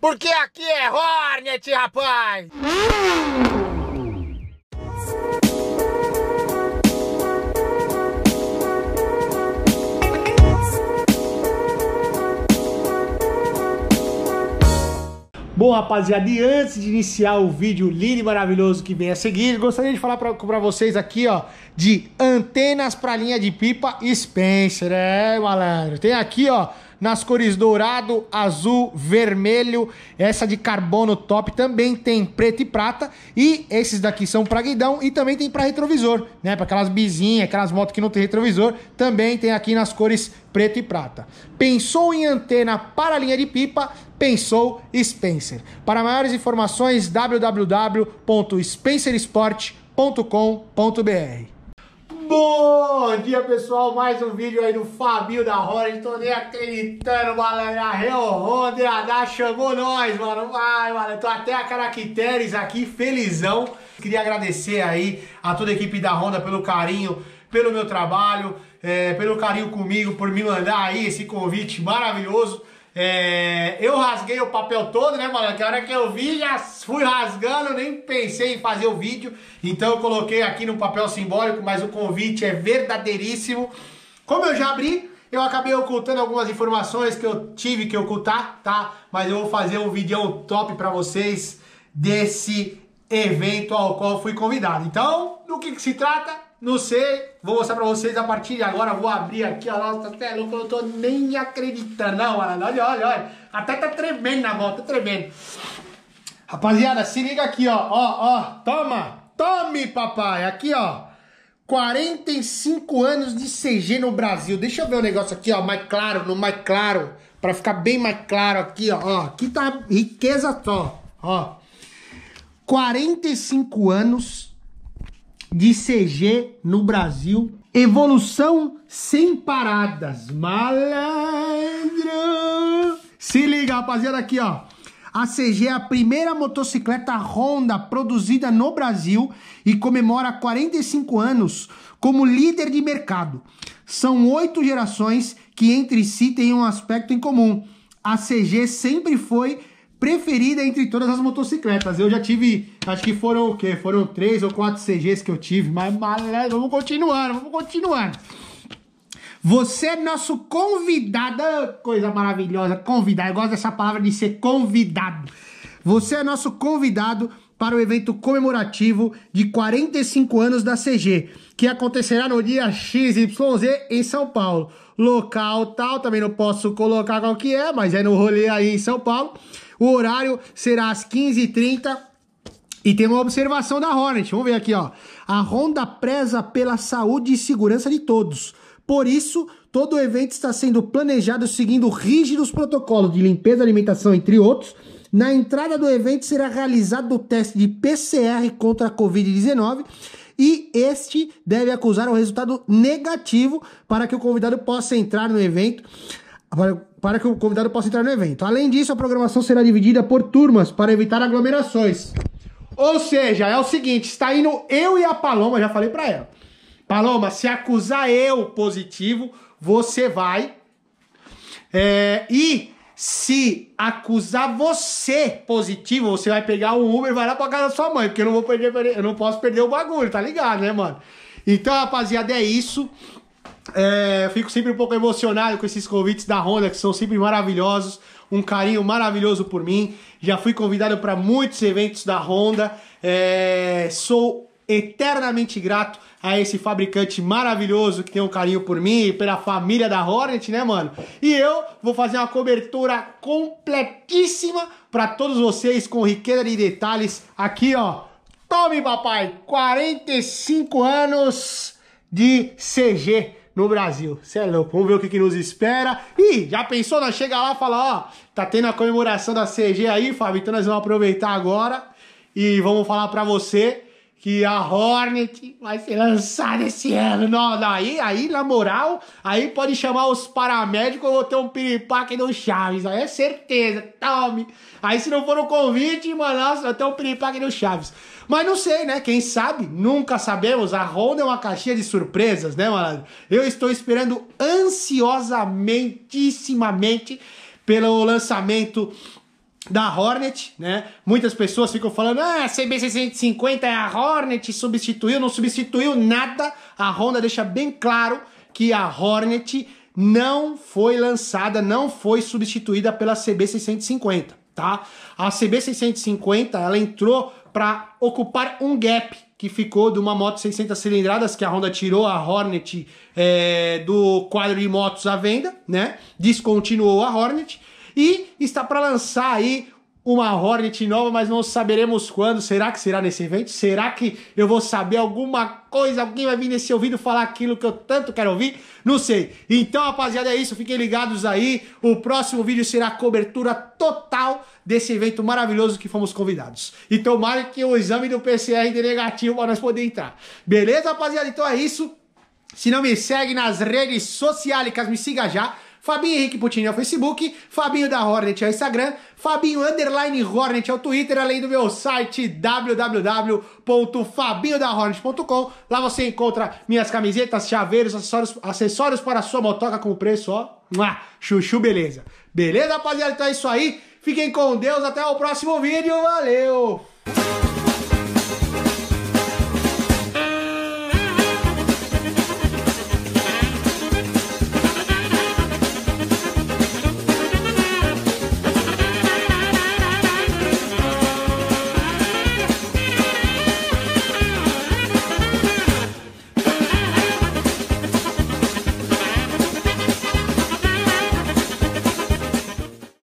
Porque aqui é Hornet, rapaz! Bom, rapaziada, e antes de iniciar o vídeo lindo e maravilhoso que vem a seguir, gostaria de falar para vocês aqui, ó, de antenas para linha de pipa Spencer, é, malandro. Tem aqui, ó, nas cores dourado, azul, vermelho. Essa de carbono top também tem preto e prata. E esses daqui são para guidão e também tem para retrovisor, né? Para aquelas bizinhas, aquelas motos que não tem retrovisor, também tem aqui nas cores preto e prata. Pensou em antena para linha de pipa? Pensou Spencer. Para maiores informações, www.spencersport.com.br. Bom dia pessoal, mais um vídeo aí do Fabio da Roda, estou nem acreditando, a Real Honda chamou nós, mano, vai, mano, tô até a caracteres aqui, felizão, queria agradecer aí a toda a equipe da Honda pelo carinho, pelo meu trabalho, é, pelo carinho comigo, por me mandar aí esse convite maravilhoso, é, eu rasguei o papel todo, né, mano? Que hora que eu vi, já fui rasgando, nem pensei em fazer o vídeo. Então eu coloquei aqui no papel simbólico, mas o convite é verdadeiríssimo. Como eu já abri, eu acabei ocultando algumas informações que eu tive que ocultar, tá? Mas eu vou fazer um vídeo top para vocês desse evento ao qual fui convidado. Então, do que, que se trata? Não sei, vou mostrar pra vocês a partir de agora. Vou abrir aqui, ó. Nossa, tá até louco, eu não tô nem acreditando. Não, mano, olha, olha, olha. Até tá tremendo na mão, tá tremendo. Rapaziada, se liga aqui, ó. Ó, ó, toma. Tome, papai. Aqui, ó. 45 anos de CG no Brasil. Deixa eu ver o um negócio aqui, ó. Mais claro, no mais claro. Pra ficar bem mais claro aqui, ó. ó aqui tá riqueza só, ó. 45 anos de CG no Brasil. Evolução sem paradas. Malandro! Se liga, rapaziada, aqui, ó. A CG é a primeira motocicleta Honda produzida no Brasil e comemora 45 anos como líder de mercado. São oito gerações que entre si têm um aspecto em comum. A CG sempre foi preferida entre todas as motocicletas. Eu já tive, acho que foram o quê? Foram três ou quatro CGs que eu tive, mas maléfico, né, vamos continuando, vamos continuando. Você é nosso convidada, ah, coisa maravilhosa, convidado. Eu gosto dessa palavra de ser convidado. Você é nosso convidado para o evento comemorativo de 45 anos da CG, que acontecerá no dia XYZ em São Paulo. Local tal, também não posso colocar qual que é, mas é no rolê aí em São Paulo. O horário será às 15h30 e tem uma observação da Hornet, vamos ver aqui, ó. A Honda preza pela saúde e segurança de todos. Por isso, todo o evento está sendo planejado seguindo rígidos protocolos de limpeza, alimentação, entre outros, na entrada do evento será realizado o teste de PCR contra a Covid-19 e este deve acusar um resultado negativo para que o convidado possa entrar no evento. Para, para que o convidado possa entrar no evento. Além disso, a programação será dividida por turmas para evitar aglomerações. Ou seja, é o seguinte, está indo eu e a Paloma, já falei para ela. Paloma, se acusar eu positivo, você vai. É, e se acusar você positivo, você vai pegar um Uber e vai lá pra casa da sua mãe, porque eu não vou perder, eu não posso perder o bagulho, tá ligado, né, mano? Então, rapaziada, é isso. É, eu fico sempre um pouco emocionado com esses convites da Honda, que são sempre maravilhosos. Um carinho maravilhoso por mim. Já fui convidado para muitos eventos da Honda. É, sou eternamente grato a esse fabricante maravilhoso que tem um carinho por mim e pela família da Hornet, né, mano? E eu vou fazer uma cobertura completíssima para todos vocês com riqueza de detalhes aqui, ó. Tome, papai, 45 anos de CG no Brasil. Cê é louco, vamos ver o que, que nos espera. Ih, já pensou? Nós chega lá e fala, ó, tá tendo a comemoração da CG aí, Fábio, então nós vamos aproveitar agora e vamos falar para você que a Hornet vai ser lançada esse ano. Não, daí, aí, na moral, aí pode chamar os paramédicos, eu vou ter um piripaque no Chaves, aí é certeza, tome. Aí se não for no convite, mano, nossa, vai ter um piripaque no Chaves. Mas não sei, né? Quem sabe? Nunca sabemos. A Honda é uma caixinha de surpresas, né, mano? Eu estou esperando ansiosamente pelo lançamento da Hornet, né? Muitas pessoas ficam falando: ah, a CB650 é a Hornet, substituiu, não substituiu nada. A Honda deixa bem claro que a Hornet não foi lançada, não foi substituída pela CB650, tá? A CB650 ela entrou para ocupar um gap que ficou de uma moto 600 cilindradas que a Honda tirou a Hornet é, do quadro de motos à venda, né? Descontinuou a Hornet e está para lançar aí uma Hornet nova, mas não saberemos quando. Será que será nesse evento? Será que eu vou saber alguma coisa? Alguém vai vir nesse ouvido falar aquilo que eu tanto quero ouvir? Não sei. Então, rapaziada, é isso. Fiquem ligados aí. O próximo vídeo será a cobertura total desse evento maravilhoso que fomos convidados. Então, marque o exame do PCR dê negativo para nós poder entrar. Beleza, rapaziada? Então é isso. Se não me segue nas redes sociais, me siga já. Fabinho Henrique Putini é o Facebook, Fabinho da Hornet é o Instagram, Fabinho Underline Hornet é o Twitter, além do meu site www.fabinhodahornet.com. Lá você encontra minhas camisetas, chaveiros, acessórios, acessórios para sua motoca com preço, ó. Chuchu, beleza. Beleza, rapaziada? Então é isso aí. Fiquem com Deus, até o próximo vídeo. Valeu!